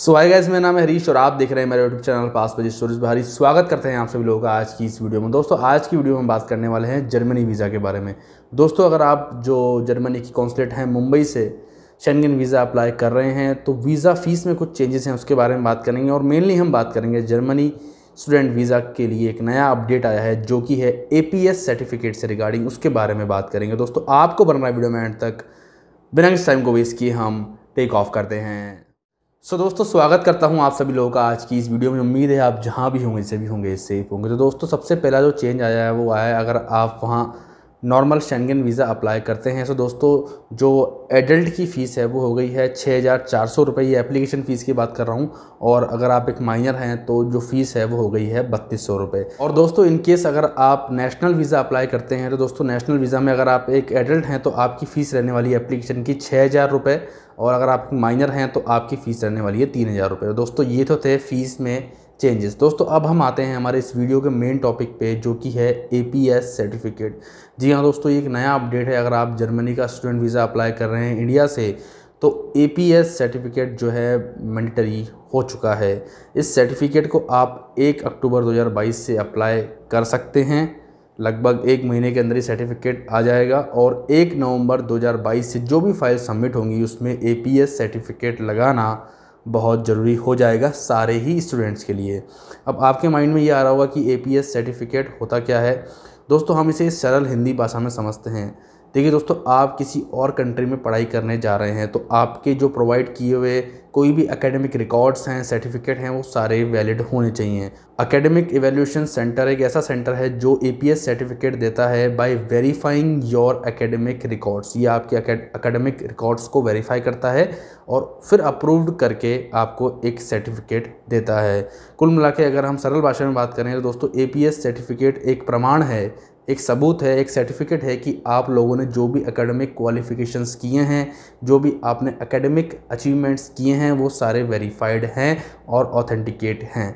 सो आई gas मेरा नाम है हरीश और आप देख रहे हैं मेरे यूट्यूब चैनल पास बजे स्टोरीज भारी स्वागत करते हैं आप सभी लोगों का आज की इस वीडियो में दोस्तों आज की वीडियो में हम बात करने वाले हैं जर्मनी वीज़ा के बारे में दोस्तों अगर आप जो जर्मनी की कौंसलेट हैं मुंबई से शेंगन वीज़ा अप्लाई कर रहे हैं तो वीज़ा फ़ीस में कुछ चेंजेस हैं उसके बारे में बात करेंगे और मेनली हम बात करेंगे जर्मनी स्टूडेंट वीज़ा के लिए एक नया अपडेट आया है जो कि है ए सर्टिफिकेट से रिगार्डिंग उसके बारे में बात करेंगे दोस्तों आपको बन रहा वीडियो में एंड तक बिना इस टाइम को वेस्ट किए हम टेक ऑफ करते हैं सो so, दोस्तों स्वागत करता हूं आप सभी लोगों का आज की इस वीडियो में उम्मीद है आप जहां भी होंगे जैसे भी होंगे सेफ होंगे तो दोस्तों सबसे पहला जो चेंज आया है वो आया है अगर आप वहां नॉर्मल शेंगन वीज़ा अप्लाई करते हैं सो दोस्तों जो एडल्ट की फ़ीस है वो हो गई है छः हज़ार चार सौ रुपये ये एप्लीकेशन फ़ीस की बात कर रहा हूँ और अगर आप एक माइनर हैं तो जो फ़ीस है वो हो गई है बत्तीस सौ रुपये और दोस्तों इन केस अगर आप नेशनल वीज़ा अप्लाई करते हैं तो दोस्तों नेशनल वीज़ा में अगर आप एक एडल्ट हैं तो आपकी फ़ीस रहने वाली है एप्लीकेशन की छः हज़ार रुपये और अगर आप माइनर हैं तो आपकी फ़ीस रहने वाली है तीन हज़ार रुपये दोस्तों ये तो थे फ़ीस में चेंजेस दोस्तों अब हम आते हैं हमारे इस वीडियो के मेन टॉपिक पे जो कि है ए सर्टिफिकेट जी हाँ दोस्तों एक नया अपडेट है अगर आप जर्मनी का स्टूडेंट वीज़ा अप्लाई कर रहे हैं इंडिया से तो ए सर्टिफिकेट जो है मैंडेटरी हो चुका है इस सर्टिफिकेट को आप एक अक्टूबर दो से अप्लाई कर सकते हैं लगभग एक महीने के अंदर ही सर्टिफिकेट आ जाएगा और एक नवंबर 2022 से जो भी फाइल सबमिट होंगी उसमें ए सर्टिफिकेट लगाना बहुत ज़रूरी हो जाएगा सारे ही स्टूडेंट्स के लिए अब आपके माइंड में ये आ रहा होगा कि ए सर्टिफिकेट होता क्या है दोस्तों हम इसे सरल हिंदी भाषा में समझते हैं देखिए दोस्तों आप किसी और कंट्री में पढ़ाई करने जा रहे हैं तो आपके जो प्रोवाइड किए हुए कोई भी एकेडमिक रिकॉर्ड्स हैं सर्टिफिकेट हैं वो सारे वैलिड होने चाहिए एकेडमिक इवेल्यूशन सेंटर एक ऐसा सेंटर है जो ए सर्टिफिकेट देता है by verifying your academic records ये आपके एकेडमिक रिकॉर्ड्स को वेरीफाई करता है और फिर अप्रूव्ड करके आपको एक सर्टिफिकेट देता है कुल मिला अगर हम सरल भाषा में बात करें तो दोस्तों ए सर्टिफिकेट एक प्रमाण है एक सबूत है एक सर्टिफिकेट है कि आप लोगों ने जो भी एकेडमिक क्वालिफ़िकेशंस किए हैं जो भी आपने एकेडमिक अचीवमेंट्स किए हैं वो सारे वेरीफाइड हैं और ऑथेंटिकेट हैं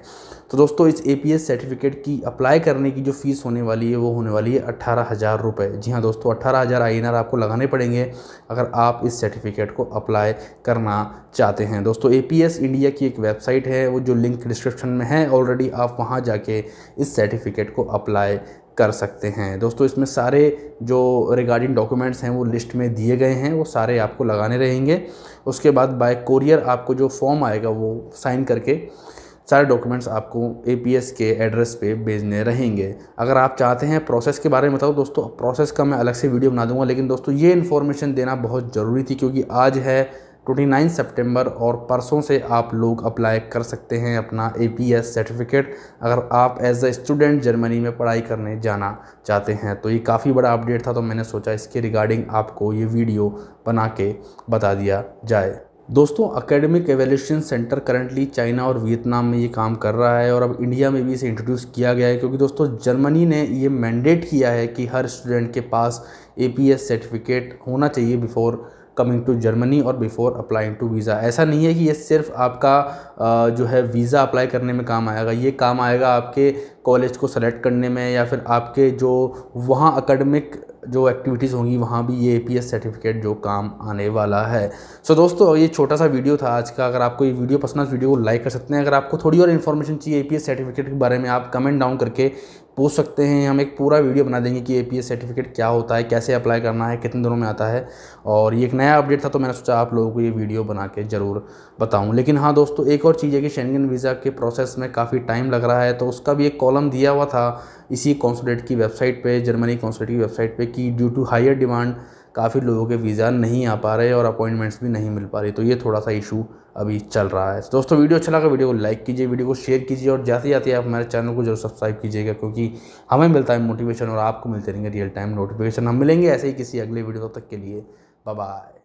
तो दोस्तों इस ए सर्टिफिकेट की अप्लाई करने की जो फ़ीस होने वाली है वो होने वाली है अट्ठारह हज़ार रुपये जी हाँ दोस्तों अट्ठारह हज़ार आई आपको लगाने पड़ेंगे अगर आप इस सर्टिफिकेट को अप्लाई करना चाहते हैं दोस्तों ए इंडिया की एक वेबसाइट है वो जो लिंक डिस्क्रिप्शन में है ऑलरेडी आप वहाँ जाके इस सर्टिफिकेट को अप्लाई कर सकते हैं दोस्तों इसमें सारे जो रिगार्डिंग डॉक्यूमेंट्स हैं वो लिस्ट में दिए गए हैं वो सारे आपको लगाने रहेंगे उसके बाद बाय कोरियर आपको जो फॉर्म आएगा वो साइन करके सारे डॉक्यूमेंट्स आपको ए के एड्रेस पे भेजने रहेंगे अगर आप चाहते हैं प्रोसेस के बारे में बताओ दोस्तों प्रोसेस का मैं अलग से वीडियो बना दूंगा लेकिन दोस्तों ये इन्फॉर्मेशन देना बहुत ज़रूरी थी क्योंकि आज है 29 सितंबर और परसों से आप लोग अप्लाई कर सकते हैं अपना ए सर्टिफिकेट अगर आप एज अ स्टूडेंट जर्मनी में पढ़ाई करने जाना चाहते हैं तो ये काफ़ी बड़ा अपडेट था तो मैंने सोचा इसके रिगार्डिंग आपको ये वीडियो बना के बता दिया जाए दोस्तों academic evaluation centre currently China और वियतनाम में ये काम कर रहा है और अब इंडिया में भी इसे इंट्रोड्यूस किया गया है क्योंकि दोस्तों जर्मनी ने ये मैंडेट किया है कि हर स्टूडेंट के पास ए सर्टिफिकेट होना चाहिए बिफोर कमिंग टू जर्मनी और बिफोर अप्लाइंग टू वीज़ा ऐसा नहीं है कि ये सिर्फ आपका जो है वीज़ा अप्लाई करने में काम आएगा ये काम आएगा आपके कॉलेज को सेलेक्ट करने में या फिर आपके जो वहाँ अकेडमिक जो एक्टिविटीज़ होंगी वहाँ भी ये ए सर्टिफिकेट जो काम आने वाला है सो so, दोस्तों ये छोटा सा वीडियो था आज का अगर आपको ये वीडियो पसंद है वीडियो को लाइक कर सकते हैं अगर आपको थोड़ी और इन्फॉर्मेशन चाहिए ए सर्टिफिकेट के बारे में आप कमेंट डाउन करके पूछ सकते हैं हम एक पूरा वीडियो बना देंगे कि ए सर्टिफिकेट क्या होता है कैसे अप्लाई करना है कितने दिनों में आता है और ये एक नया अपडेट था तो मैंने सोचा आप लोगों को ये वीडियो बना के ज़रूर बताऊँ लेकिन हाँ दोस्तों एक और चीज़ है कि शेंगन वीज़ा के प्रोसेस में काफ़ी टाइम लग रहा है तो उसका भी एक कॉलम दिया हुआ था इसी कॉन्सुलेट की वेबसाइट पर जर्मनी कॉन्सुलेट की वेबसाइट पर कि ड्यू टू हायर डिमांड काफ़ी लोगों के वीज़ा नहीं आ पा रहे और अपॉइंटमेंट्स भी नहीं मिल पा रही तो ये थोड़ा सा इशू अभी चल रहा है दोस्तों वीडियो अच्छा लगा वीडियो को लाइक कीजिए वीडियो को शेयर कीजिए और जाते जाते आप हमारे चैनल को जरूर सब्सक्राइब कीजिएगा क्योंकि हमें मिलता है मोटिवेशन और आपको मिलते रहेंगे रियल टाइम नोटिफिकेशन हम मिलेंगे ऐसे ही किसी अगले वीडियो तक के लिए बाय